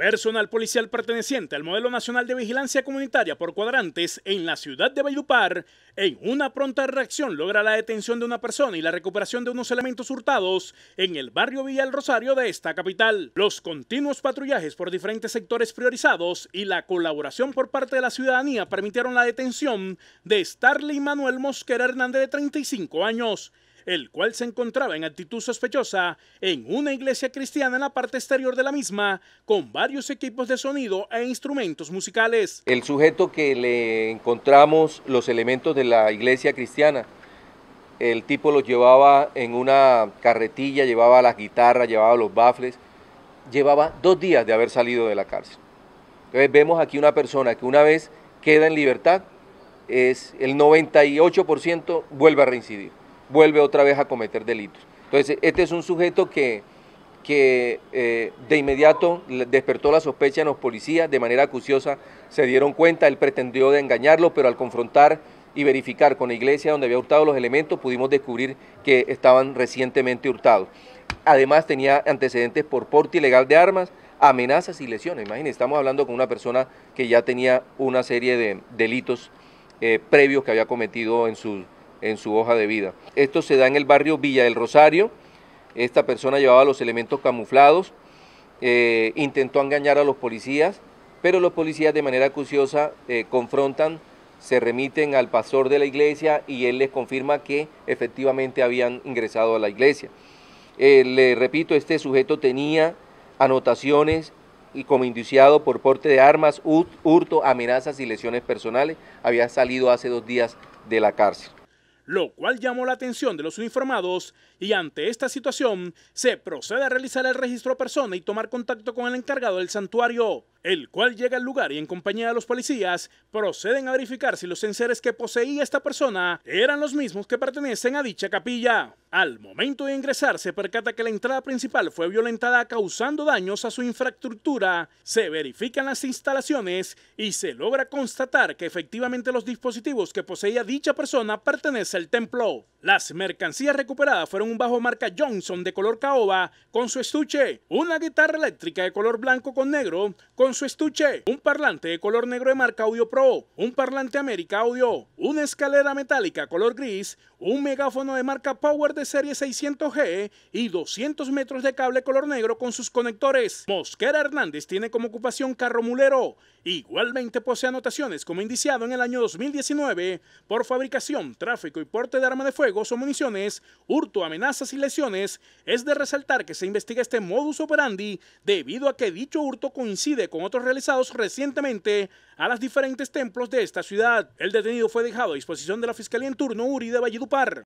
Personal policial perteneciente al Modelo Nacional de Vigilancia Comunitaria por Cuadrantes en la ciudad de Valledupar, en una pronta reacción logra la detención de una persona y la recuperación de unos elementos hurtados en el barrio Villa El Rosario de esta capital. Los continuos patrullajes por diferentes sectores priorizados y la colaboración por parte de la ciudadanía permitieron la detención de Starley Manuel Mosquera Hernández de 35 años, el cual se encontraba en actitud sospechosa en una iglesia cristiana en la parte exterior de la misma, con varios equipos de sonido e instrumentos musicales. El sujeto que le encontramos los elementos de la iglesia cristiana, el tipo los llevaba en una carretilla, llevaba las guitarras, llevaba los bafles, llevaba dos días de haber salido de la cárcel. Entonces vemos aquí una persona que una vez queda en libertad, es el 98% vuelve a reincidir vuelve otra vez a cometer delitos. Entonces, este es un sujeto que, que eh, de inmediato despertó la sospecha en los policías, de manera acuciosa se dieron cuenta, él pretendió de engañarlo, pero al confrontar y verificar con la iglesia donde había hurtado los elementos, pudimos descubrir que estaban recientemente hurtados. Además tenía antecedentes por porte ilegal de armas, amenazas y lesiones. Imagínense, estamos hablando con una persona que ya tenía una serie de delitos eh, previos que había cometido en su en su hoja de vida. Esto se da en el barrio Villa del Rosario. Esta persona llevaba los elementos camuflados, eh, intentó engañar a los policías, pero los policías de manera acuciosa eh, confrontan, se remiten al pastor de la iglesia y él les confirma que efectivamente habían ingresado a la iglesia. Eh, le repito, este sujeto tenía anotaciones y como indiciado por porte de armas, hurto, amenazas y lesiones personales, había salido hace dos días de la cárcel lo cual llamó la atención de los uniformados y ante esta situación se procede a realizar el registro a persona y tomar contacto con el encargado del santuario el cual llega al lugar y en compañía de los policías proceden a verificar si los enseres que poseía esta persona eran los mismos que pertenecen a dicha capilla. Al momento de ingresar se percata que la entrada principal fue violentada causando daños a su infraestructura, se verifican las instalaciones y se logra constatar que efectivamente los dispositivos que poseía dicha persona pertenecen al templo. Las mercancías recuperadas fueron un bajo marca Johnson de color caoba con su estuche, una guitarra eléctrica de color blanco con negro con su estuche, un parlante de color negro de marca Audio Pro, un parlante América Audio, una escalera metálica color gris, un megáfono de marca Power de serie 600G y 200 metros de cable color negro con sus conectores. Mosquera Hernández tiene como ocupación carro mulero. Igualmente posee anotaciones como indiciado en el año 2019 por fabricación, tráfico y porte de arma de fuego o municiones, hurto, amenazas y lesiones. Es de resaltar que se investiga este modus operandi debido a que dicho hurto coincide con otros realizados recientemente a los diferentes templos de esta ciudad. El detenido fue dejado a disposición de la Fiscalía en turno Uri de ¡Parro!